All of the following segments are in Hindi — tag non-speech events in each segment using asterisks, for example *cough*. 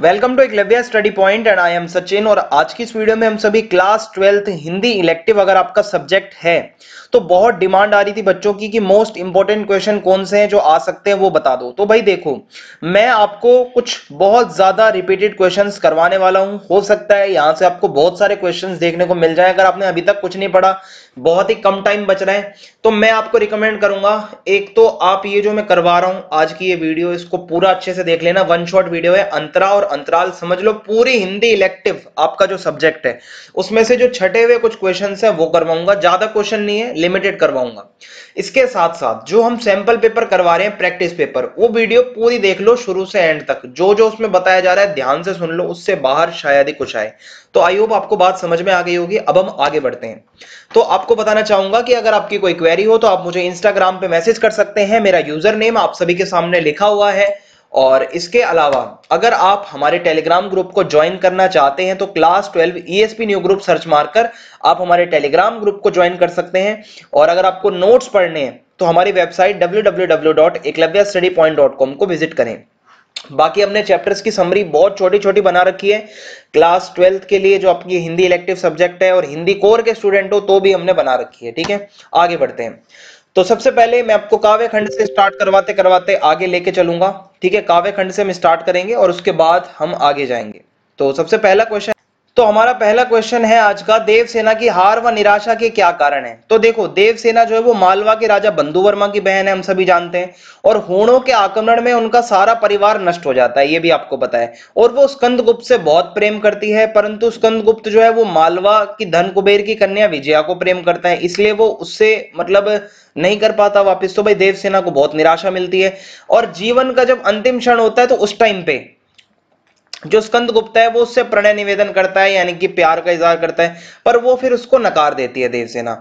welcome to Eklavya study point and I am Sachin और आज की इस वीडियो में हम सभी क्लास ट्वेल्थ हिंदी इलेक्टिव अगर आपका सब्जेक्ट है तो बहुत डिमांड आ रही थी बच्चों की कि मोस्ट इंपॉर्टेंट क्वेश्चन कौन से हैं जो आ सकते हैं वो बता दो तो भाई देखो मैं आपको कुछ बहुत ज्यादा रिपीटेड क्वेश्चन करवाने वाला हूँ हो सकता है यहाँ से आपको बहुत सारे क्वेश्चन देखने को मिल जाए अगर आपने अभी तक कुछ नहीं पढ़ा बहुत ही कम टाइम बच रहा है तो मैं आपको रिकमेंड करूंगा एक तो आप ये जो मैं करवा रहा हूं आज की ये वीडियो इसको पूरा अच्छे से देख लेना वन शॉट वीडियो है अंतरा और अंतराल समझ लो पूरी हिंदी इलेक्टिव आपका जो सब्जेक्ट है उसमें से जो छठे हुए कुछ क्वेश्चन है वो करवाऊंगा ज्यादा क्वेश्चन नहीं है लिमिटेड करवाऊंगा इसके साथ साथ जो हम सैंपल पेपर करवा रहे हैं प्रैक्टिस पेपर वो वीडियो पूरी देख लो शुरू से एंड तक जो जो उसमें बताया जा रहा है ध्यान से सुन लो उससे बाहर शायद ही कुछ आए तो आई होप आपको बात समझ में आ गई होगी अब हम आगे बढ़ते हैं तो आपको बताना चाहूंगा कि अगर आपकी कोई क्वेरी हो तो आप मुझे इंस्टाग्राम पे मैसेज कर सकते हैं मेरा यूजर नेम आप सभी के सामने लिखा हुआ है और इसके अलावा अगर आप हमारे टेलीग्राम ग्रुप को ज्वाइन करना चाहते हैं तो class 12 ESP new group search मारकर आप हमारे टेलीग्राम ग्रुप को ज्वाइन कर सकते हैं और अगर आपको नोट्स पढ़ने हैं तो हमारी वेबसाइट डब्ल्यू को विजिट करें बाकी हमने चैप्टर्स की समरी बहुत छोटी छोटी बना रखी है क्लास ट्वेल्थ के लिए जो आपकी हिंदी इलेक्टिव सब्जेक्ट है और हिंदी कोर के स्टूडेंट हो तो भी हमने बना रखी है ठीक है आगे बढ़ते हैं तो सबसे पहले मैं आपको काव्य खंड से स्टार्ट करवाते करवाते आगे लेके चलूंगा ठीक है काव्य खंड से हम स्टार्ट करेंगे और उसके बाद हम आगे जाएंगे तो सबसे पहला क्वेश्चन तो हमारा पहला क्वेश्चन है आज का देवसेना की हार व निराशा के क्या कारण है तो देखो देवसेना जो है वो मालवा के राजा बंधु वर्मा की बहन है हम सभी जानते हैं और होणों के आक्रमण में उनका सारा परिवार नष्ट हो जाता है ये भी आपको पता है और वो स्कंद गुप्त से बहुत प्रेम करती है परंतु स्कंद गुप्त जो है वो मालवा की धन कुबेर की कन्या विजया को प्रेम करता है इसलिए वो उससे मतलब नहीं कर पाता वापिस तो भाई देवसेना को बहुत निराशा मिलती है और जीवन का जब अंतिम क्षण होता है तो उस टाइम पे जो स्कंद गुप्ता है वो उससे प्रणय निवेदन करता है यानी कि प्यार का इजहार करता है पर वो फिर उसको नकार देती है देवसेना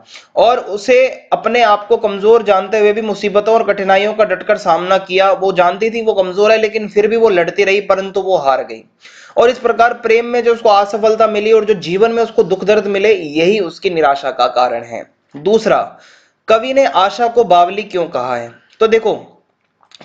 और उसे अपने आप को कमजोर जानते हुए भी मुसीबतों और कठिनाइयों का डटकर सामना किया वो जानती थी वो कमजोर है लेकिन फिर भी वो लड़ती रही परंतु वो हार गई और इस प्रकार प्रेम में जो उसको असफलता मिली और जो जीवन में उसको दुख दर्द मिले यही उसकी निराशा का कारण है दूसरा कवि ने आशा को बावली क्यों कहा है तो देखो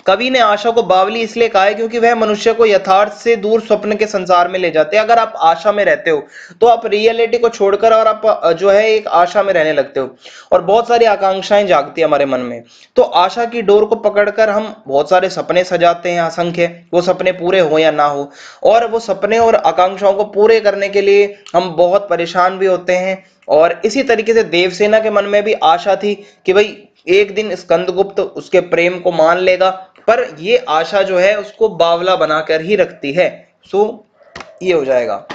कवि ने आशा को बावली इसलिए कहा है क्योंकि वह मनुष्य को यथार्थ से दूर स्वप्न के संसार में ले जाते हैं अगर आप आशा में रहते हो तो आप रियलिटी को छोड़कर और आप जो है एक आशा में रहने लगते हो और बहुत सारी आकांक्षाएं जागती है हमारे मन में तो आशा की डोर को पकड़कर हम बहुत सारे सपने सजाते हैं असंख्य वो सपने पूरे हो या ना हो और वो सपने और आकांक्षाओं को पूरे करने के लिए हम बहुत परेशान भी होते हैं और इसी तरीके से देवसेना के मन में भी आशा थी कि भाई एक दिन स्कंदगुप्त उसके प्रेम को मान लेगा पर ये आशा जो है उसको बावला बनाकर ही रखती है सो ये हो जाएगा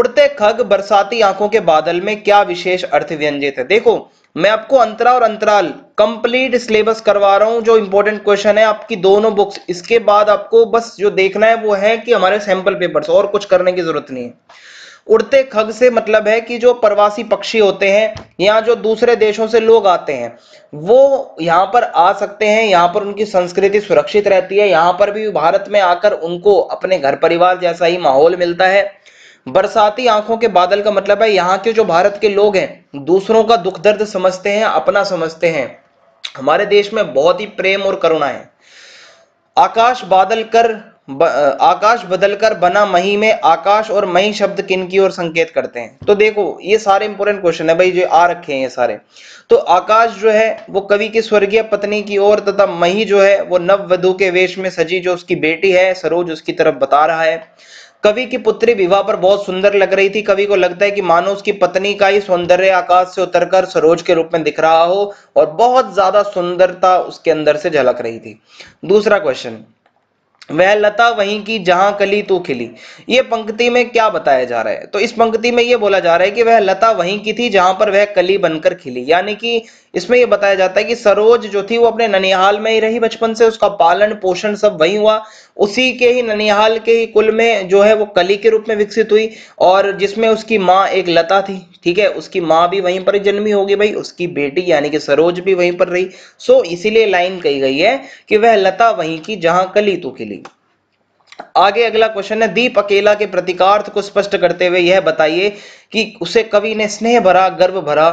उड़ते खग बरसाती आंखों के बादल में क्या विशेष अर्थ व्यंजित है देखो मैं आपको अंतरा और अंतराल कंप्लीट सिलेबस करवा रहा हूं जो इंपॉर्टेंट क्वेश्चन है आपकी दोनों बुक्स इसके बाद आपको बस जो देखना है वो है कि हमारे सैंपल पेपर्स और कुछ करने की जरूरत नहीं है उड़ते खग से मतलब है कि जो प्रवासी पक्षी होते हैं या जो दूसरे देशों से लोग आते हैं वो यहाँ पर आ सकते हैं यहाँ पर उनकी संस्कृति सुरक्षित रहती है यहाँ पर भी भारत में आकर उनको अपने घर परिवार जैसा ही माहौल मिलता है बरसाती आंखों के बादल का मतलब है यहाँ के जो भारत के लोग हैं दूसरों का दुख दर्द समझते हैं अपना समझते हैं हमारे देश में बहुत ही प्रेम और करुणा है आकाश बादल कर ब, आकाश बदलकर बना मही में आकाश और मही शब्द किन की ओर संकेत करते हैं तो देखो ये सारे इंपोर्टेंट क्वेश्चन है भाई जो आ रखे हैं ये सारे तो आकाश जो है वो कवि की स्वर्गीय पत्नी की ओर तथा मही जो है वो नव वधु के वेश में सजी जो उसकी बेटी है सरोज उसकी तरफ बता रहा है कवि की पुत्री विवाह पर बहुत सुंदर लग रही थी कवि को लगता है कि मानो उसकी पत्नी का ही सौंदर्य आकाश से उतरकर सरोज के रूप में दिख रहा हो और बहुत ज्यादा सुंदरता उसके अंदर से झलक रही थी दूसरा क्वेश्चन वह लता वहीं की जहां कली तू खिली ये पंक्ति में क्या बताया जा रहा है तो इस पंक्ति में ये बोला जा रहा है कि वह लता वहीं की थी जहां पर वह कली बनकर खिली यानी कि इसमें यह बताया जाता है कि सरोज जो थी वो अपने ननिहाल में ही रही बचपन से उसका पालन पोषण सब वहीं हुआ उसी के ही ननिहाल के ही कुल में जो है वो कली के रूप में विकसित हुई और जिसमें उसकी माँ एक लता थी ठीक है उसकी माँ भी वहीं पर जन्मी होगी भाई उसकी बेटी यानी कि सरोज भी वहीं पर रही सो इसीलिए लाइन कही गई है कि वह लता वहीं की जहां कली तो खिली आगे अगला क्वेश्चन है दीप अकेला के प्रतीकार्थ को स्पष्ट करते हुए यह बताइए कि उसे कवि ने स्नेह भरा गर्व भरा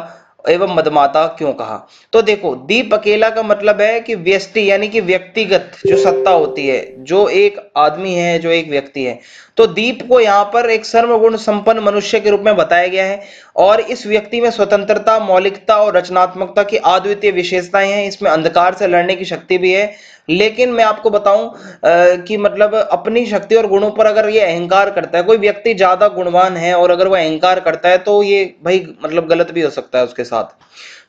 एवं मदमाता क्यों कहा तो देखो दीप अकेला का मतलब है कि व्यस्टि यानी कि व्यक्तिगत जो सत्ता होती है जो एक आदमी है जो एक व्यक्ति है तो दीप को यहाँ पर एक सर्वगुण संपन्न मनुष्य के रूप में बताया गया है और इस व्यक्ति में स्वतंत्रता मौलिकता और रचनात्मकता की अद्वितीय विशेषताएं हैं इसमें अंधकार से लड़ने की शक्ति भी है लेकिन मैं आपको बताऊं कि मतलब अपनी शक्ति और गुणों पर अगर ये अहंकार करता है कोई व्यक्ति ज्यादा गुणवान है और अगर वह अहंकार करता है तो ये भाई मतलब गलत भी हो सकता है उसके साथ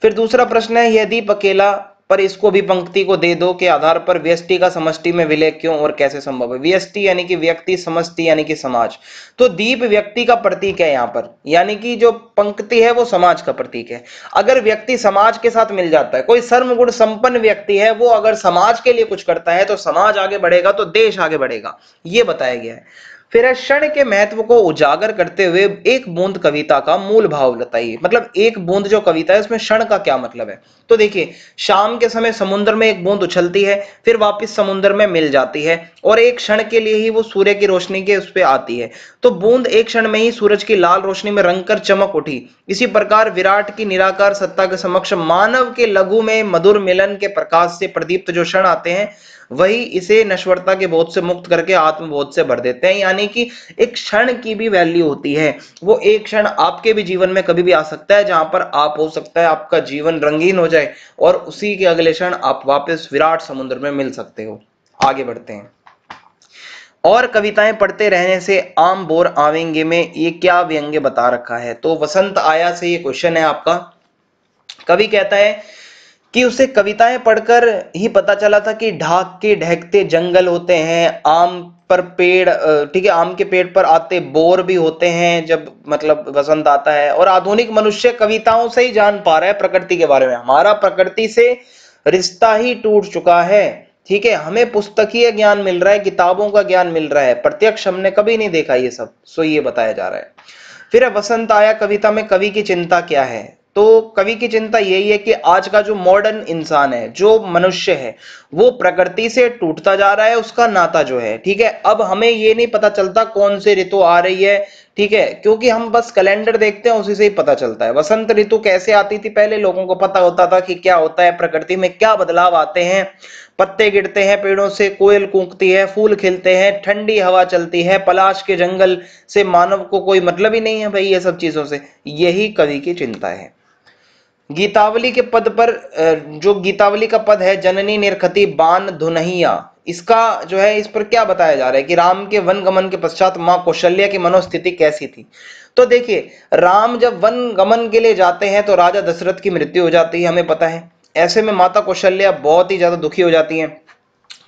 फिर दूसरा प्रश्न है यदि अकेला पर इसको भी पंक्ति को दे दो के आधार पर व्यस्टि का समष्टि में विलय क्यों और कैसे संभव है व्यस्टि यानी कि व्यक्ति समष्टि यानी कि समाज तो दीप व्यक्ति का प्रतीक है यहाँ पर यानी कि जो पंक्ति है वो समाज का प्रतीक है अगर व्यक्ति समाज के साथ मिल जाता है कोई सर्वगुण संपन्न व्यक्ति है वो अगर समाज के लिए कुछ करता है तो समाज आगे बढ़ेगा तो देश आगे बढ़ेगा ये बताया गया है फिर क्षण के महत्व को उजागर करते हुए एक बूंद कविता का मूल भाव बताइए मतलब एक बूंद जो कविता है उसमें क्षण का क्या मतलब है तो देखिए शाम के समय समुद्र में एक बूंद उछलती है फिर वापस समुद्र में मिल जाती है और एक क्षण के लिए ही वो सूर्य की रोशनी के उस पर आती है तो बूंद एक क्षण में ही सूरज की लाल रोशनी में रंग कर चमक उठी इसी प्रकार विराट की निराकार सत्ता के समक्ष मानव के लघु में मधुर मिलन के प्रकाश से प्रदीप्त जो क्षण आते हैं वही इसे नश्वरता के बोध से मुक्त करके आत्मबोध से भर देते हैं यानी कि एक क्षण की भी वैल्यू होती है वो एक क्षण आपके भी जीवन में कभी भी आ सकता है जहां पर आप हो सकता है आपका जीवन रंगीन हो जाए और उसी के अगले क्षण आप वापस विराट समुद्र में मिल सकते हो आगे बढ़ते हैं और कविताएं पढ़ते रहने से आम बोर आवेंगे में ये क्या व्यंग्य बता रखा है तो वसंत आया से ये क्वेश्चन है आपका कवि कहता है कि उसे कविताएं पढ़कर ही पता चला था कि ढाक के ढहकते जंगल होते हैं आम पर पेड़ ठीक है आम के पेड़ पर आते बोर भी होते हैं जब मतलब वसंत आता है और आधुनिक मनुष्य कविताओं से ही जान पा रहा है प्रकृति के बारे में हमारा प्रकृति से रिश्ता ही टूट चुका है ठीक है हमें पुस्तकीय ज्ञान मिल रहा है किताबों का ज्ञान मिल रहा है प्रत्यक्ष हमने कभी नहीं देखा ये सब सो ये बताया जा रहा है फिर वसंत आया कविता में कवि की चिंता क्या है तो कवि की चिंता यही है कि आज का जो मॉडर्न इंसान है जो मनुष्य है वो प्रकृति से टूटता जा रहा है उसका नाता जो है ठीक है अब हमें ये नहीं पता चलता कौन से ऋतु आ रही है ठीक है क्योंकि हम बस कैलेंडर देखते हैं उसी से ही पता चलता है वसंत ऋतु कैसे आती थी पहले लोगों को पता होता था कि क्या होता है प्रकृति में क्या बदलाव आते हैं पत्ते गिरते हैं पेड़ों से कोयल कूकती है फूल खिलते हैं ठंडी हवा चलती है पलाश के जंगल से मानव को कोई मतलब ही नहीं है भाई ये सब चीजों से यही कवि की चिंता है गीतावली के पद पर जो गीतावली का पद है जननी निरखती बान धुनहिया इसका जो है इस पर क्या बताया जा रहा है कि राम के वन गमन के पश्चात माँ कौशल्या की मनोस्थिति कैसी थी तो देखिए राम जब वन गमन के लिए जाते हैं तो राजा दशरथ की मृत्यु हो जाती है हमें पता है ऐसे में माता कौशल्या बहुत ही ज्यादा दुखी हो जाती है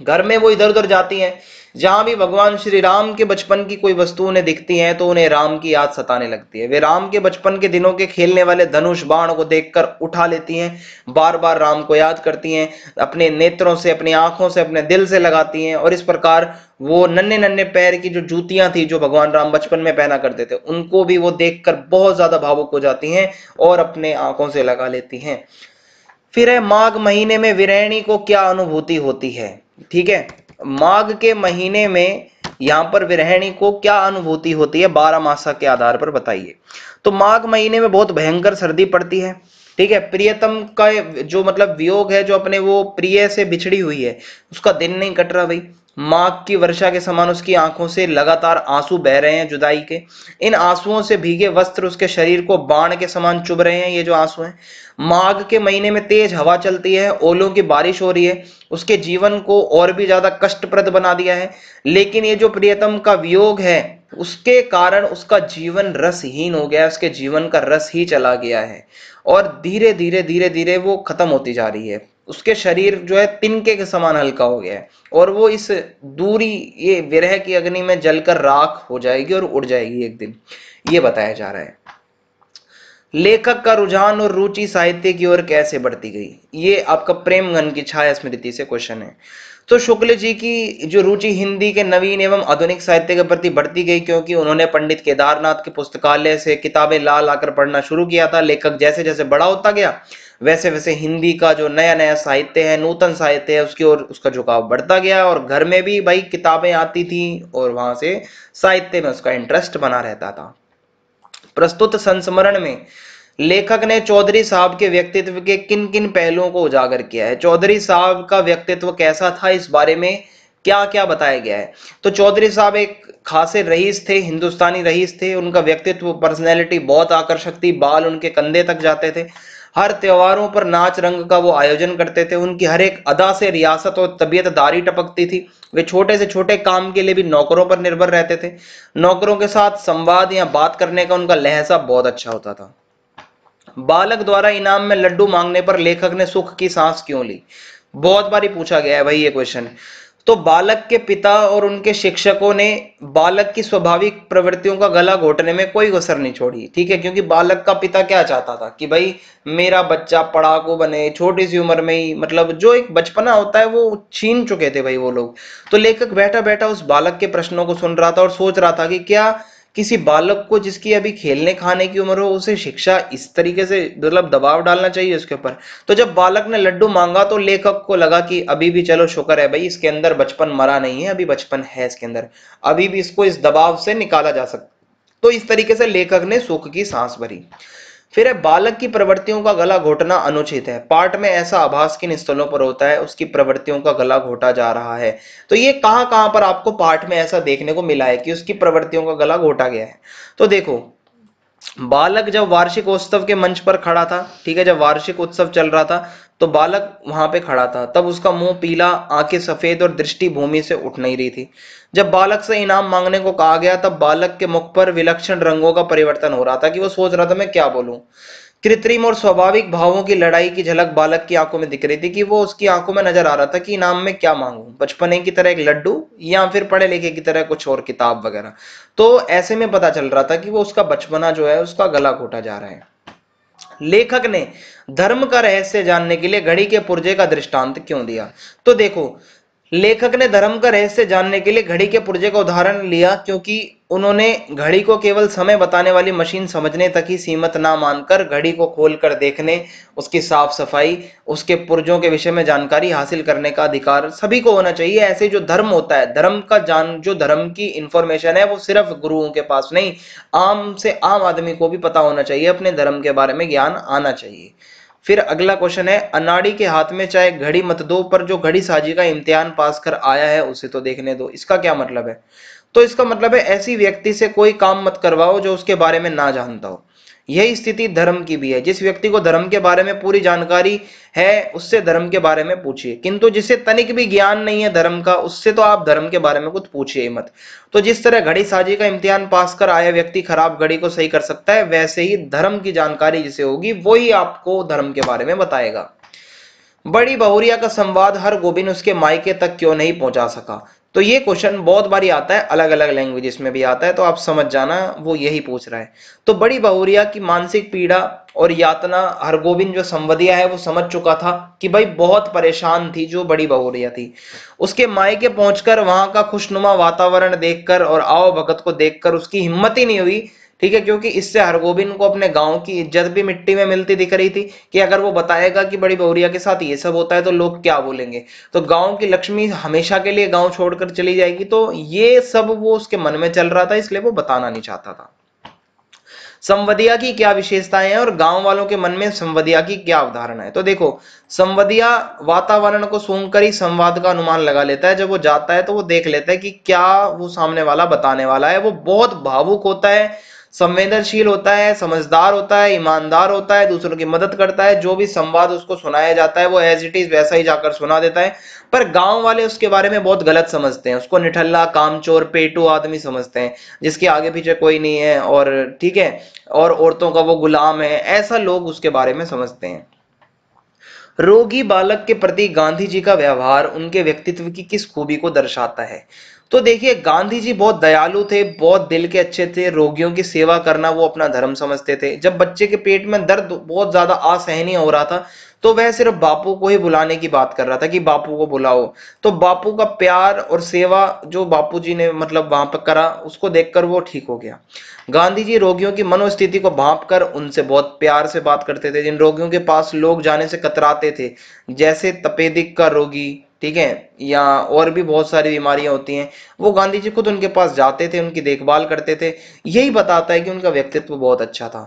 घर में वो इधर उधर जाती हैं जहां भी भगवान श्री राम के बचपन की कोई वस्तु उन्हें दिखती है तो उन्हें राम की याद सताने लगती है वे राम के बचपन के दिनों के खेलने वाले धनुष बाण को देखकर उठा लेती हैं बार बार राम को याद करती हैं अपने नेत्रों से अपनी आंखों से अपने दिल से लगाती हैं और इस प्रकार वो नन्हे नन्हे पैर की जो जूतियां थी जो भगवान राम बचपन में पहना करते थे उनको भी वो देख बहुत ज्यादा भावुक हो जाती हैं और अपने आंखों से लगा लेती हैं फिर है माघ महीने में विरैणी को क्या अनुभूति होती है ठीक है माघ के महीने में यहां पर विरहिणी को क्या अनुभूति होती है बारह मासा के आधार पर बताइए तो माघ महीने में बहुत भयंकर सर्दी पड़ती है ठीक है प्रियतम का जो मतलब वियोग है जो अपने वो प्रिय से बिछड़ी हुई है उसका दिन नहीं कट रहा भाई माघ की वर्षा के समान उसकी आंखों से लगातार आंसू बह रहे हैं जुदाई के इन आंसुओं से भीगे वस्त्र उसके शरीर को बाण के समान चुभ रहे हैं ये जो आंसू हैं माघ के महीने में तेज हवा चलती है ओलों की बारिश हो रही है उसके जीवन को और भी ज्यादा कष्टप्रद बना दिया है लेकिन ये जो प्रियतम का वियोग है उसके कारण उसका जीवन रसहीन हो गया है उसके जीवन का रस ही चला गया है और धीरे धीरे धीरे धीरे वो खत्म होती जा रही है उसके शरीर जो है तिनके के समान हल्का हो गया है और वो इस दूरी ये विरह की अग्नि में जलकर राख हो जाएगी और उड़ जाएगी एक दिन ये बताया जा रहा है लेखक का रुझान और रुचि साहित्य की ओर कैसे बढ़ती गई ये आपका प्रेम घन की छाया स्मृति से क्वेश्चन है तो शुक्ल जी की जो रुचि हिंदी के नवीन एवं आधुनिक साहित्य के प्रति बढ़ती गई क्योंकि उन्होंने पंडित केदारनाथ के पुस्तकालय से किताबें ला लाकर पढ़ना शुरू किया था लेखक जैसे जैसे बड़ा होता गया वैसे वैसे हिंदी का जो नया नया साहित्य है नूतन साहित्य है उसकी ओर उसका झुकाव बढ़ता गया और घर में भी भाई किताबें आती थी और वहां से साहित्य में उसका इंटरेस्ट बना रहता था प्रस्तुत संस्मरण में लेखक ने चौधरी साहब के व्यक्तित्व के किन किन पहलुओं को उजागर किया है चौधरी साहब का व्यक्तित्व कैसा था इस बारे में क्या क्या बताया गया है तो चौधरी साहब एक खासे रईस थे हिंदुस्तानी रईस थे उनका व्यक्तित्व पर्सनैलिटी बहुत आकर्षक थी बाल उनके कंधे तक जाते थे हर त्योहारों पर नाच रंग का वो आयोजन करते थे उनकी हर एक अदा से रियासत और तबीयत दारी टपकती थी वे छोटे से छोटे काम के लिए भी नौकरों पर निर्भर रहते थे नौकरों के साथ संवाद या बात करने का उनका लहजा बहुत अच्छा होता था बालक द्वारा इनाम में लड्डू मांगने पर लेखक ने सुख की सांस क्यों ली बहुत बारी पूछा गया है भाई ये क्वेश्चन तो बालक के पिता और उनके शिक्षकों ने बालक की स्वाभाविक प्रवृत्तियों का गला घोटने में कोई कसर नहीं छोड़ी ठीक है क्योंकि बालक का पिता क्या चाहता था कि भाई मेरा बच्चा पढ़ाकू बने छोटी सी उम्र में ही मतलब जो एक बचपना होता है वो छीन चुके थे भाई वो लोग तो लेखक बैठा बैठा उस बालक के प्रश्नों को सुन रहा था और सोच रहा था कि क्या किसी बालक को जिसकी अभी खेलने खाने की उम्र हो उसे शिक्षा इस तरीके से मतलब दबाव डालना चाहिए उसके ऊपर तो जब बालक ने लड्डू मांगा तो लेखक को लगा कि अभी भी चलो शुक्र है भाई इसके अंदर बचपन मरा नहीं है अभी बचपन है इसके अंदर अभी भी इसको इस दबाव से निकाला जा सकता तो इस तरीके से लेखक ने सुख की सांस भरी फिर है बालक की प्रवृत्तियों का गला घोटना अनुचित है पाठ में ऐसा आभास किन स्थलों पर होता है उसकी प्रवृत्तियों का गला घोटा जा रहा है तो ये कहाँ कहां पर आपको पाठ में ऐसा देखने को मिला है कि उसकी प्रवृत्तियों का गला घोटा गया है तो देखो बालक जब वार्षिक उत्सव के मंच पर खड़ा था ठीक है जब वार्षिक उत्सव चल रहा था तो बालक वहां पे खड़ा था तब उसका मुंह पीला आंखें सफेद और दृष्टि भूमि से उठ नहीं रही थी जब बालक से इनाम मांगने को कहा गया तब बालक के मुख पर विलक्षण रंगों का परिवर्तन हो रहा था कि वो सोच रहा था मैं क्या बोलूं कृत्रिम और स्वाभाविक भावों की लड़ाई की झलक बालक की आंखों में दिख रही थी कि वो उसकी आंखों में नजर आ रहा था कि इनाम में क्या मांगू बचपने की तरह एक लड्डू या फिर पढ़े लिखे की तरह कुछ और किताब वगैरह तो ऐसे में पता चल रहा था कि वो उसका बचपना जो है उसका गला घोटा जा रहा है लेखक ने धर्म का रहस्य जानने के लिए घड़ी के पुर्जे का दृष्टांत क्यों दिया तो देखो लेखक ने धर्म का रहस्य जानने के लिए घड़ी के पुर्जे का उदाहरण लिया क्योंकि उन्होंने घड़ी को केवल समय बताने वाली मशीन समझने तक ही सीमित ना मानकर घड़ी को खोलकर देखने उसकी साफ सफाई उसके पुर्जों के विषय में जानकारी हासिल करने का अधिकार सभी को होना चाहिए ऐसे जो धर्म होता है धर्म का जान जो धर्म की इंफॉर्मेशन है वो सिर्फ गुरुओं के पास नहीं आम से आम आदमी को भी पता होना चाहिए अपने धर्म के बारे में ज्ञान आना चाहिए फिर अगला क्वेश्चन है अनाड़ी के हाथ में चाहे घड़ी मत दो पर जो घड़ी साजी का इम्तिहान पास कर आया है उसे तो देखने दो इसका क्या मतलब है तो इसका मतलब है ऐसी व्यक्ति से कोई काम मत करवाओ जो उसके बारे में ना जानता हो यही स्थिति धर्म की भी है जिस व्यक्ति को धर्म के बारे में पूरी जानकारी है उससे धर्म के बारे में पूछिए किंतु जिसे तनिक भी ज्ञान नहीं है धर्म का उससे तो आप धर्म के बारे में कुछ पूछिए मत तो जिस तरह घड़ी साजी का इम्तिहान पास कर आया व्यक्ति खराब घड़ी को सही कर सकता है वैसे ही धर्म की जानकारी जिसे होगी वही आपको धर्म के बारे में बताएगा बड़ी बहुरिया का संवाद हर गोबिंद उसके मायके तक क्यों नहीं पहुंचा सका तो ये क्वेश्चन बहुत बारी आता है अलग अलग लैंग्वेजेस में भी आता है तो आप समझ जाना वो यही पूछ रहा है तो बड़ी बहुरिया की मानसिक पीड़ा और यातना हरगोविंद जो संवदिया है वो समझ चुका था कि भाई बहुत परेशान थी जो बड़ी बहुरिया थी उसके मायके पहुंचकर वहां का खुशनुमा वातावरण देखकर और आओ भगत को देखकर उसकी हिम्मत ही नहीं हुई ठीक है क्योंकि इससे हरगोबिंद को अपने गांव की इज्जत भी मिट्टी में मिलती दिख रही थी कि अगर वो बताएगा कि बड़ी बहुरिया के साथ ये सब होता है तो लोग क्या बोलेंगे तो गांव की लक्ष्मी हमेशा के लिए गांव छोड़कर चली जाएगी तो ये सब वो उसके मन में चल रहा था इसलिए वो बताना नहीं चाहता था संवदिया की क्या विशेषताएं हैं और गांव वालों के मन में संवदिया की क्या अवधारणा है तो देखो संवदिया वातावरण को सूंघकर ही संवाद का अनुमान लगा लेता है जब वो जाता है तो वो देख लेता है कि क्या वो सामने वाला बताने वाला है वो बहुत भावुक होता है संवेदनशील होता है समझदार होता है ईमानदार होता है दूसरों की मदद करता है जो भी संवाद उसको सुनाया जाता है वो एज इट इज वैसा ही जाकर सुना देता है पर गांव वाले उसके बारे में बहुत गलत समझते हैं उसको निठल्ला कामचोर पेटू आदमी समझते हैं जिसके आगे पीछे कोई नहीं है और ठीक है और औरतों का वो गुलाम है ऐसा लोग उसके बारे में समझते हैं रोगी बालक के प्रति गांधी जी का व्यवहार उनके व्यक्तित्व की किस खूबी को दर्शाता है तो देखिए गांधी जी बहुत दयालु थे बहुत दिल के अच्छे थे रोगियों की सेवा करना वो अपना धर्म समझते थे जब बच्चे के पेट में दर्द बहुत ज्यादा असहनीय हो रहा था तो वह सिर्फ बापू को ही बुलाने की बात कर रहा था कि बापू को बुलाओ तो बापू का प्यार और सेवा जो बापू जी ने मतलब वहां पर करा उसको देखकर वो ठीक हो गया गांधी जी रोगियों की मनोस्थिति को भाप कर उनसे बहुत प्यार से बात करते थे जिन रोगियों के पास लोग जाने से कतराते थे जैसे तपेदिक का रोगी ठीक है या और भी बहुत सारी बीमारियां होती हैं वो गांधी जी खुद उनके पास जाते थे उनकी देखभाल करते थे यही बताता है कि उनका व्यक्तित्व बहुत अच्छा था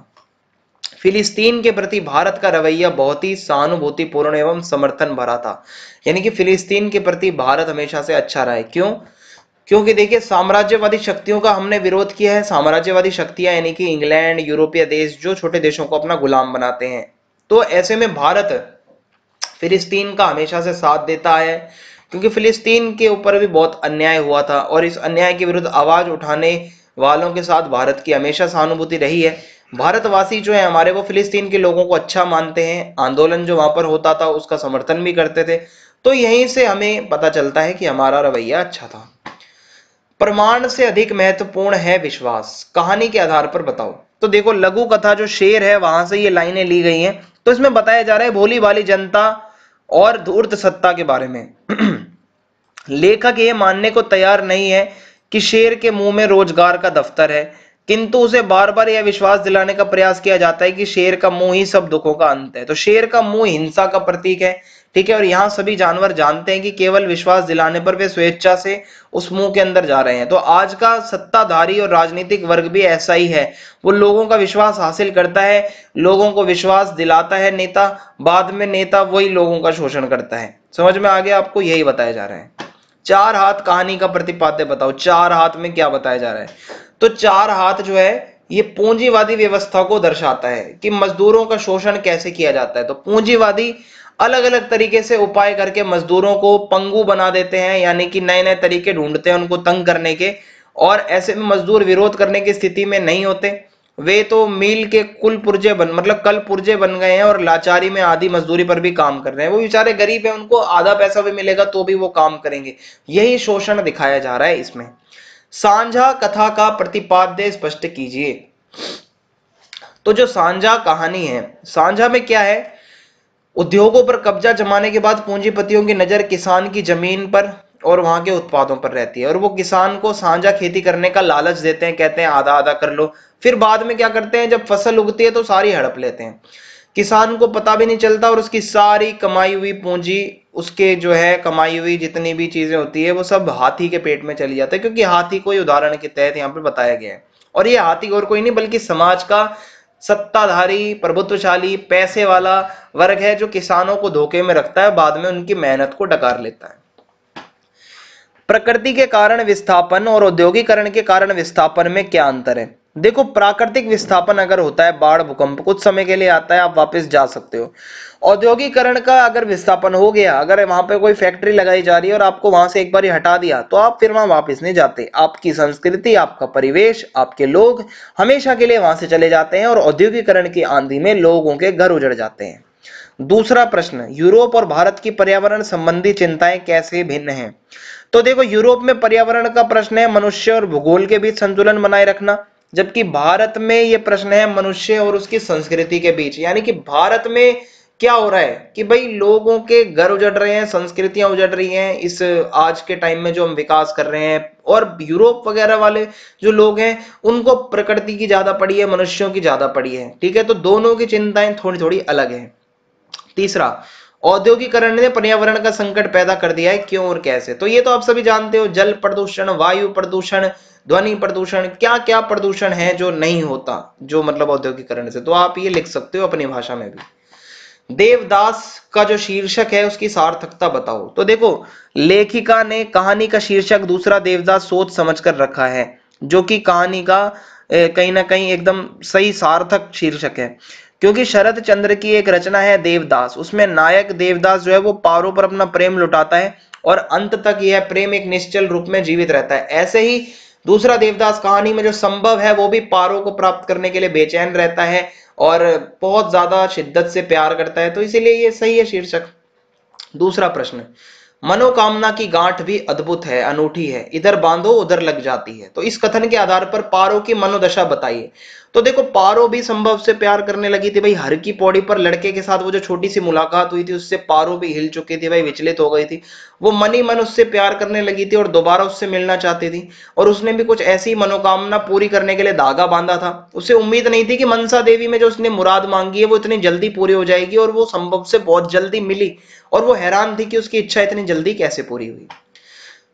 फिलिस्तीन के प्रति भारत का रवैया बहुत ही सहानुभूतिपूर्ण एवं समर्थन भरा था यानी कि फिलिस्तीन के प्रति भारत हमेशा से अच्छा रहा है क्यों क्योंकि देखिए साम्राज्यवादी शक्तियों का हमने विरोध किया है साम्राज्यवादी शक्तियां यानी कि इंग्लैंड यूरोपीय देश जो छोटे देशों को अपना गुलाम बनाते हैं तो ऐसे में भारत फिलिस्तीन का हमेशा से साथ देता है क्योंकि फिलिस्तीन के ऊपर भी बहुत अन्याय हुआ था और इस अन्याय के विरुद्ध आवाज उठाने वालों के साथ भारत की हमेशा सहानुभूति रही है भारतवासी जो है हमारे वो फिलिस्तीन के लोगों को अच्छा मानते हैं आंदोलन जो वहां पर होता था उसका समर्थन भी करते थे तो यहीं से हमें पता चलता है कि हमारा रवैया अच्छा था प्रमाण से अधिक महत्वपूर्ण है विश्वास कहानी के आधार पर बताओ तो देखो लघु कथा जो शेर है वहां से ये लाइनें ली गई हैं तो इसमें बताया जा रहा है भोली भाली जनता और धूर्त सत्ता के बारे में *clears throat* लेखक ये मानने को तैयार नहीं है कि शेर के मुंह में रोजगार का दफ्तर है किंतु उसे बार बार यह विश्वास दिलाने का प्रयास किया जाता है कि शेर का मुंह ही सब दुखों का अंत है तो शेर का मुंह हिंसा का प्रतीक है ठीक है और यहाँ सभी जानवर जानते हैं कि केवल विश्वास दिलाने पर वे स्वेच्छा से उस मुंह के अंदर जा रहे हैं तो आज का सत्ताधारी और राजनीतिक वर्ग भी ऐसा ही है वो लोगों का विश्वास हासिल करता है लोगों को विश्वास दिलाता है नेता बाद में नेता वही लोगों का शोषण करता है समझ में आगे आपको यही बताया जा रहा है चार हाथ कहानी का प्रतिपाद्य बताओ चार हाथ में क्या बताया जा रहा है तो चार हाथ जो है ये पूंजीवादी व्यवस्था को दर्शाता है कि मजदूरों का शोषण कैसे किया जाता है तो पूंजीवादी अलग अलग तरीके से उपाय करके मजदूरों को पंगु बना देते हैं यानी कि नए नए तरीके ढूंढते हैं उनको तंग करने के और ऐसे में मजदूर विरोध करने की स्थिति में नहीं होते वे तो मील के कुल पुर्जे बन मतलब कल पुर्जे बन गए हैं और लाचारी में आधी मजदूरी पर भी काम कर रहे हैं वो बेचारे गरीब हैं उनको आधा पैसा भी मिलेगा तो भी वो काम करेंगे यही शोषण दिखाया जा रहा है इसमें सांझा कथा का प्रतिपाद्य स्पष्ट कीजिए तो जो सांझा कहानी है सांझा में क्या है उद्योगों पर कब्जा जमाने के बाद पूंजीपतियों की नज़र किसान की ज़मीन पर और वहां के उत्पादों पर रहती है और वो किसान को सांझा खेती करने का लालच देते हैं कहते हैं आधा आधा कर लो फिर बाद में क्या करते हैं जब फसल उगती है तो सारी हड़प लेते हैं किसान को पता भी नहीं चलता और उसकी सारी कमाई हुई पूंजी उसके जो है कमाई हुई जितनी भी चीज़ें होती है वो सब हाथी के पेट में चली जाती है क्योंकि हाथी कोई उदाहरण के तहत यहाँ पर बताया गया है और ये हाथी और कोई नहीं बल्कि समाज का सत्ताधारी प्रभुत्वशाली पैसे वाला वर्ग है जो किसानों को धोखे में रखता है बाद में उनकी मेहनत को डकार लेता है प्रकृति के कारण विस्थापन और औद्योगिकरण के कारण विस्थापन में क्या अंतर है देखो प्राकृतिक विस्थापन अगर होता है बाढ़ भूकंप कुछ समय के लिए आता है आप वापस जा सकते हो औद्योगिकरण का अगर विस्थापन हो गया अगर वहां पे कोई फैक्ट्री लगाई जा रही है और आपको वहां से एक बार हटा दिया तो आप फिर वहां वापस नहीं जाते आपकी संस्कृति आपका परिवेश आपके लोग हमेशा के लिए वहां से चले जाते हैं और औद्योगिकरण की आंधी में लोगों के घर उजड़ जाते हैं दूसरा प्रश्न यूरोप और भारत की पर्यावरण संबंधी चिंताएं कैसे भिन्न हैं तो देखो यूरोप में पर्यावरण का प्रश्न है मनुष्य और भूगोल के बीच संतुलन बनाए रखना जबकि भारत में ये प्रश्न है मनुष्य और उसकी संस्कृति के बीच यानी कि भारत में क्या हो रहा है कि भाई लोगों के घर उजड़ रहे हैं संस्कृतियां उजड़ रही हैं इस आज के टाइम में जो हम विकास कर रहे हैं और यूरोप वगैरह वाले जो लोग हैं उनको प्रकृति की ज्यादा पड़ी है मनुष्यों की ज्यादा पड़ी है ठीक है तो दोनों की चिंताएं थोड़ी थोड़ी अलग है तीसरा औद्योगिकरण ने पर्यावरण का संकट पैदा कर दिया है क्यों और कैसे तो ये तो आप सभी जानते हो जल प्रदूषण वायु प्रदूषण ध्वनि प्रदूषण क्या क्या प्रदूषण है जो नहीं होता जो मतलब औद्योगिकरण से तो आप ये लिख सकते हो अपनी भाषा में भी देवदास का जो शीर्षक है उसकी सार्थकता बताओ तो देखो लेखिका ने कहानी का शीर्षक दूसरा देवदास सोच समझ कर रखा है जो कि कहानी का कहीं ना कहीं एकदम सही सार्थक शीर्षक है क्योंकि शरद चंद्र की एक रचना है देवदास उसमें नायक देवदास जो है वो पारों पर अपना प्रेम लुटाता है और अंत तक यह प्रेम एक निश्चल रूप में जीवित रहता है ऐसे ही दूसरा देवदास कहानी में जो संभव है वो भी पारो को प्राप्त करने के लिए बेचैन रहता है और बहुत ज्यादा शिद्दत से प्यार करता है तो इसीलिए ये सही है शीर्षक दूसरा प्रश्न मनोकामना की गांठ भी अद्भुत है अनूठी है इधर बांधो उधर लग जाती है तो इस कथन के आधार पर पारो की मनोदशा बताइए तो देखो पारो भी संभव से प्यार करने लगी थी भाई हर की पौड़ी पर लड़के के साथ वो जो छोटी सी मुलाकात हुई थी उससे पारो भी हिल चुकी थी भाई विचलित हो गई थी वो मन ही मन उससे प्यार करने लगी थी और दोबारा उससे मिलना चाहती थी और उसने भी कुछ ऐसी मनोकामना पूरी करने के लिए धागा बांधा था उसे उम्मीद नहीं थी कि मनसा देवी में जो उसने मुराद मांगी है वो इतनी जल्दी पूरी हो जाएगी और वो संभव से बहुत जल्दी मिली और वो हैरान थी कि उसकी इच्छा इतनी जल्दी कैसे पूरी हुई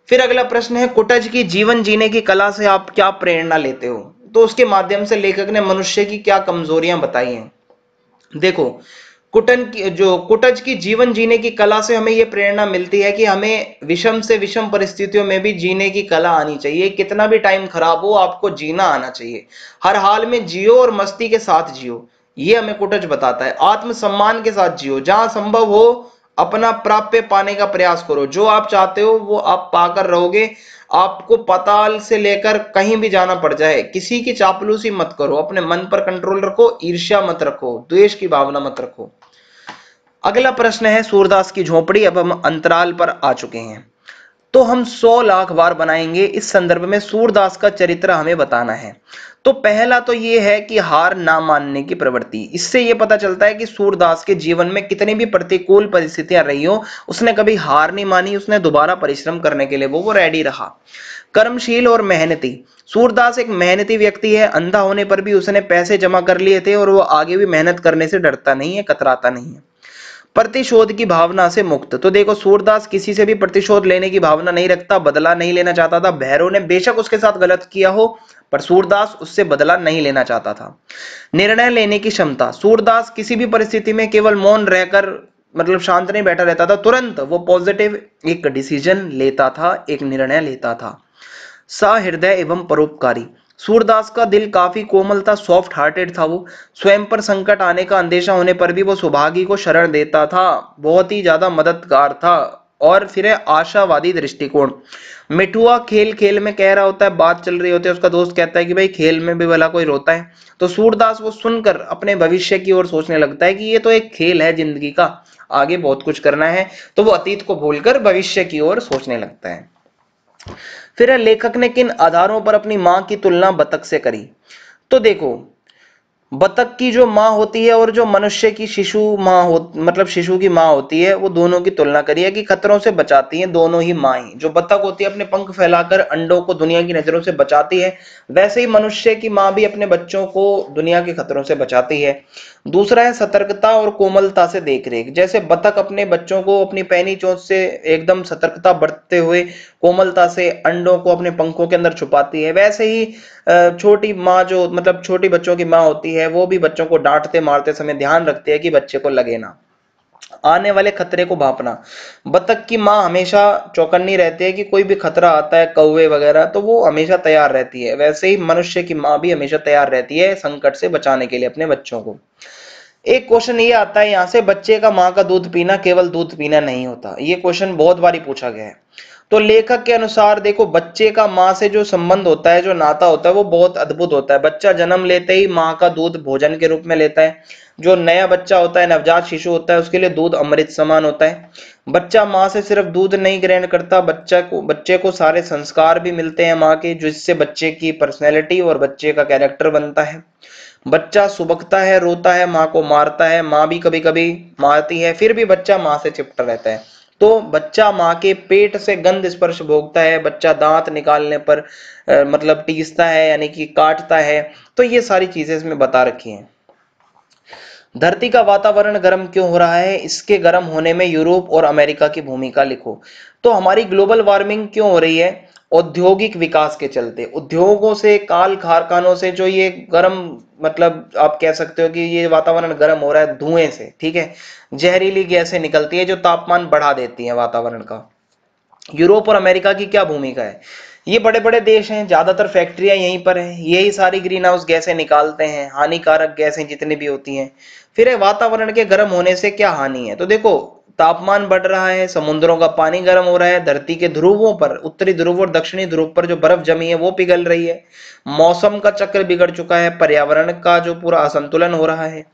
फिर अगला प्रश्न है कुटज की जीवन जीने की कला से आप क्या प्रेरणा लेते हो तो उसके माध्यम से लेखक ने मनुष्य की क्या कमजोरियां बताई हैं देखो कुटन की जो कुटज की जीवन जीने की कला से हमें ये प्रेरणा मिलती है कि हमें विषम से विषम परिस्थितियों में भी जीने की कला आनी चाहिए कितना भी टाइम खराब हो आपको जीना आना चाहिए हर हाल में जियो और मस्ती के साथ जियो ये हमें कुटज बताता है आत्मसम्मान के साथ जियो जहां संभव हो अपना प्राप्य पाने का प्रयास करो जो आप चाहते हो वो आप पाकर रहोगे आपको पताल से लेकर कहीं भी जाना पड़ जाए किसी की चापलूसी मत करो अपने मन पर कंट्रोल रखो ईर्ष्या मत रखो द्वेष की भावना मत रखो अगला प्रश्न है सूरदास की झोपड़ी अब हम अंतराल पर आ चुके हैं तो हम 100 लाख बार बनाएंगे इस संदर्भ में सूरदास का चरित्र हमें बताना है तो पहला तो ये है कि हार ना मानने की प्रवृत्ति इससे ये पता चलता है कि सूरदास के जीवन में कितनी भी प्रतिकूल परिस्थितियां रही हो उसने कभी हार नहीं मानी उसने दोबारा परिश्रम करने के लिए वो वो रेडी रहा कर्मशील और मेहनती सूरदास एक मेहनती व्यक्ति है अंधा होने पर भी उसने पैसे जमा कर लिए थे और वो आगे भी मेहनत करने से डरता नहीं है कतराता नहीं है प्रतिशोध की भावना से मुक्त तो देखो सूरदास किसी से भी प्रतिशोध लेने की भावना नहीं रखता बदला नहीं लेना चाहता था भैरों ने बेशक उसके साथ गलत किया हो पर सूरदास उससे बदला नहीं लेना चाहता था निर्णय लेने की क्षमता सूरदास किसी भी परिस्थिति में केवल मौन रहकर मतलब शांत नहीं बैठा रहता था तुरंत वो पॉजिटिव एक डिसीजन लेता था एक निर्णय लेता था सहृदय एवं परोपकारी सूरदास का दिल काफी कोमल था सॉफ्ट हार्टेड था वो स्वयं पर संकट आने का अंदेशा होने पर भी वो सुभागी को शरण देता था बहुत ही ज्यादा मददगार था और फिर है आशावादी दृष्टिकोण मिठुआ खेल खेल में कह रहा होता है बात चल रही होती है उसका दोस्त कहता है कि भाई खेल में भी भला कोई रोता है तो सूरदास वो सुनकर अपने भविष्य की ओर सोचने लगता है कि ये तो एक खेल है जिंदगी का आगे बहुत कुछ करना है तो वो अतीत को भूलकर भविष्य की ओर सोचने लगता है फिर लेखक ने किन आधारों पर अपनी मां की तुलना बतख से करी तो देखो बतख की जो माँ होती है और जो मनुष्य की शिशु माँ हो मतलब शिशु की माँ होती है वो दोनों की तुलना करिए कि खतरों से बचाती हैं दोनों ही माँ ही जो बतख होती है अपने पंख फैलाकर अंडों को दुनिया की नजरों से बचाती है वैसे ही मनुष्य की माँ भी अपने बच्चों को दुनिया के खतरों से बचाती है दूसरा है सतर्कता और कोमलता से देखरेख जैसे बतख अपने बच्चों को अपनी पैनी चोंच से एकदम सतर्कता बरतते हुए कोमलता से अंडों को अपने पंखों के अंदर छुपाती है वैसे ही छोटी माँ जो मतलब छोटी बच्चों की माँ होती है वो भी बच्चों को डांटते मारते समय ध्यान रखती है कि बच्चे को लगे ना आने वाले खतरे को भापना बतख की माँ हमेशा चौकन्नी रहती है कि कोई भी खतरा आता है कौवे वगैरह तो वो हमेशा तैयार रहती है वैसे ही मनुष्य की माँ भी हमेशा तैयार रहती है संकट से बचाने के लिए अपने बच्चों को एक क्वेश्चन ये आता है यहाँ से बच्चे का माँ का दूध पीना केवल दूध पीना नहीं होता ये क्वेश्चन बहुत बारी पूछा गया है तो लेखक के अनुसार देखो बच्चे का माँ से जो संबंध होता है जो नाता होता है वो बहुत अद्भुत होता है बच्चा जन्म लेते ही माँ का दूध भोजन के रूप में लेता है जो नया बच्चा होता है नवजात शिशु होता है उसके लिए दूध अमृत समान होता है बच्चा माँ से सिर्फ दूध नहीं ग्रहण करता बच्चा को बच्चे को सारे संस्कार भी मिलते हैं माँ के जिससे बच्चे की पर्सनैलिटी और बच्चे का कैरेक्टर बनता है बच्चा सुबकता है रोता है माँ को मारता है माँ भी कभी कभी मारती है फिर भी बच्चा माँ से चिपट रहता है तो बच्चा माँ के पेट से गंध स्पर्श भोगता है बच्चा दांत निकालने पर आ, मतलब टीसता है यानी कि काटता है तो ये सारी चीजें इसमें बता रखी हैं धरती का वातावरण गर्म क्यों हो रहा है इसके गर्म होने में यूरोप और अमेरिका की भूमिका लिखो तो हमारी ग्लोबल वार्मिंग क्यों हो रही है औद्योगिक विकास के चलते उद्योगों से काल कारखानों से जो ये गर्म मतलब आप कह सकते हो कि ये वातावरण गर्म हो रहा है धुएं से ठीक है जहरीली गैसें निकलती है जो तापमान बढ़ा देती है वातावरण का यूरोप और अमेरिका की क्या भूमिका है ये बड़े बड़े देश हैं ज्यादातर फैक्ट्रियां यहीं पर हैं यही सारी ग्रीन हाउस गैसें निकालते हैं हानिकारक गैसें जितनी भी होती हैं फिर है वातावरण के गर्म होने से क्या हानि है तो देखो तापमान बढ़ रहा है समुद्रों का पानी गर्म हो रहा है धरती के ध्रुवों पर उत्तरी ध्रुव और दक्षिणी ध्रुव पर जो बर्फ जमी है वो पिघल रही है मौसम का चक्र बिगड़ चुका है पर्यावरण का जो पूरा असंतुलन हो रहा है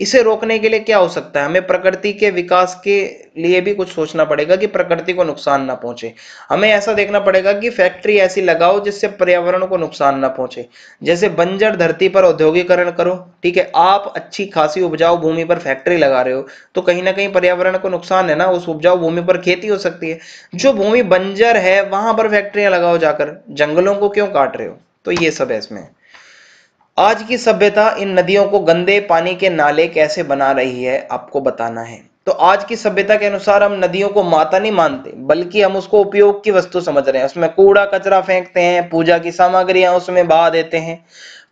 इसे रोकने के लिए क्या हो सकता है हमें प्रकृति के विकास के लिए भी कुछ सोचना पड़ेगा कि प्रकृति को नुकसान ना पहुंचे हमें ऐसा देखना पड़ेगा कि फैक्ट्री ऐसी लगाओ जिससे पर्यावरण को नुकसान ना पहुंचे जैसे बंजर धरती पर औद्योगिकरण करो ठीक है आप अच्छी खासी उपजाऊ भूमि पर फैक्ट्री लगा रहे हो तो कहीं ना कहीं पर्यावरण को नुकसान है ना उस उपजाऊ भूमि पर खेती हो सकती है जो भूमि बंजर है वहां पर फैक्ट्रियां लगाओ जाकर जंगलों को क्यों काट रहे हो तो ये सब है इसमें आज की सभ्यता इन नदियों को गंदे पानी के नाले कैसे बना रही है आपको बताना है तो आज की सभ्यता के अनुसार हम नदियों को माता नहीं मानते बल्कि हम उसको उपयोग की वस्तु समझ रहे हैं उसमें कूड़ा कचरा फेंकते हैं पूजा की सामग्रियां उसमें बहा देते हैं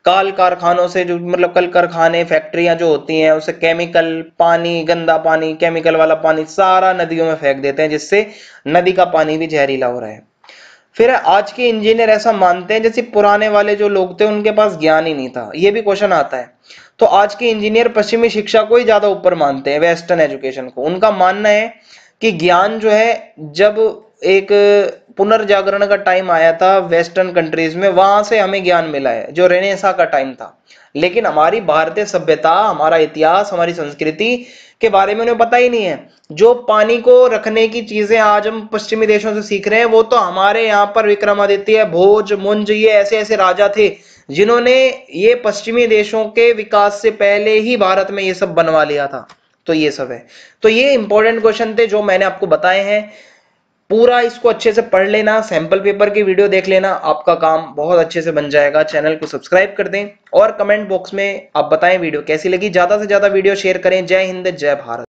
काल कारखानों से जो मतलब कल कारखाने फैक्ट्रियां जो होती हैं उसे केमिकल पानी गंदा पानी केमिकल वाला पानी सारा नदियों में फेंक देते हैं जिससे नदी का पानी भी जहरीला हो रहा है फिर आज के इंजीनियर ऐसा मानते हैं जैसे पुराने वाले जो लोग थे उनके पास ज्ञान ही नहीं था ये भी क्वेश्चन आता है तो आज के इंजीनियर पश्चिमी शिक्षा को ही ज्यादा ऊपर मानते हैं वेस्टर्न एजुकेशन को उनका मानना है कि ज्ञान जो है जब एक पुनर्जागरण का टाइम आया था वेस्टर्न कंट्रीज में वहां से हमें ज्ञान मिला है जो रेनेसा का टाइम था लेकिन हमारी भारतीय सभ्यता हमारा इतिहास हमारी संस्कृति के बारे में उन्हें पता ही नहीं है जो पानी को रखने की चीजें आज हम पश्चिमी देशों से सीख रहे हैं वो तो हमारे यहाँ पर विक्रमादित्य भोज मुंज ये ऐसे ऐसे राजा थे जिन्होंने ये पश्चिमी देशों के विकास से पहले ही भारत में ये सब बनवा लिया था तो ये सब है तो ये इंपॉर्टेंट क्वेश्चन थे जो मैंने आपको बताए हैं पूरा इसको अच्छे से पढ़ लेना सैंपल पेपर की वीडियो देख लेना आपका काम बहुत अच्छे से बन जाएगा चैनल को सब्सक्राइब कर दें और कमेंट बॉक्स में आप बताएं वीडियो कैसी लगी ज़्यादा से ज़्यादा वीडियो शेयर करें जय हिंद जय भारत